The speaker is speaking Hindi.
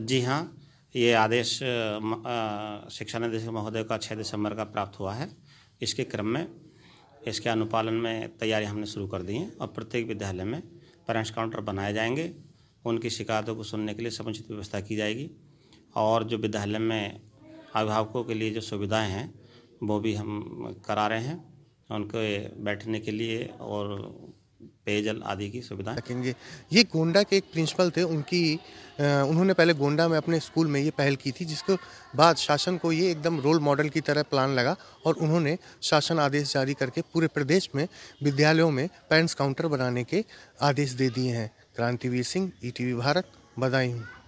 जी हाँ ये आदेश शिक्षा निदेशक महोदय का छः दिसंबर का प्राप्त हुआ है इसके क्रम में इसके अनुपालन में तैयारी हमने शुरू कर दी है और प्रत्येक विद्यालय में पेरेंट्स काउंटर बनाए जाएंगे उनकी शिकायतों को सुनने के लिए समुचित व्यवस्था की जाएगी और जो विद्यालय में अभिभावकों के लिए जो सुविधाएं हैं वो भी हम करा रहे हैं उनके बैठने के लिए और पेयजल आदि की सुविधा रखेंगे ये गोंडा के एक प्रिंसिपल थे उनकी उन्होंने पहले गोंडा में अपने स्कूल में ये पहल की थी जिसके बाद शासन को ये एकदम रोल मॉडल की तरह प्लान लगा और उन्होंने शासन आदेश जारी करके पूरे प्रदेश में विद्यालयों में पेरेंट्स काउंटर बनाने के आदेश दे दिए हैं क्रांतिवीर सिंह ई e भारत बधाई हूँ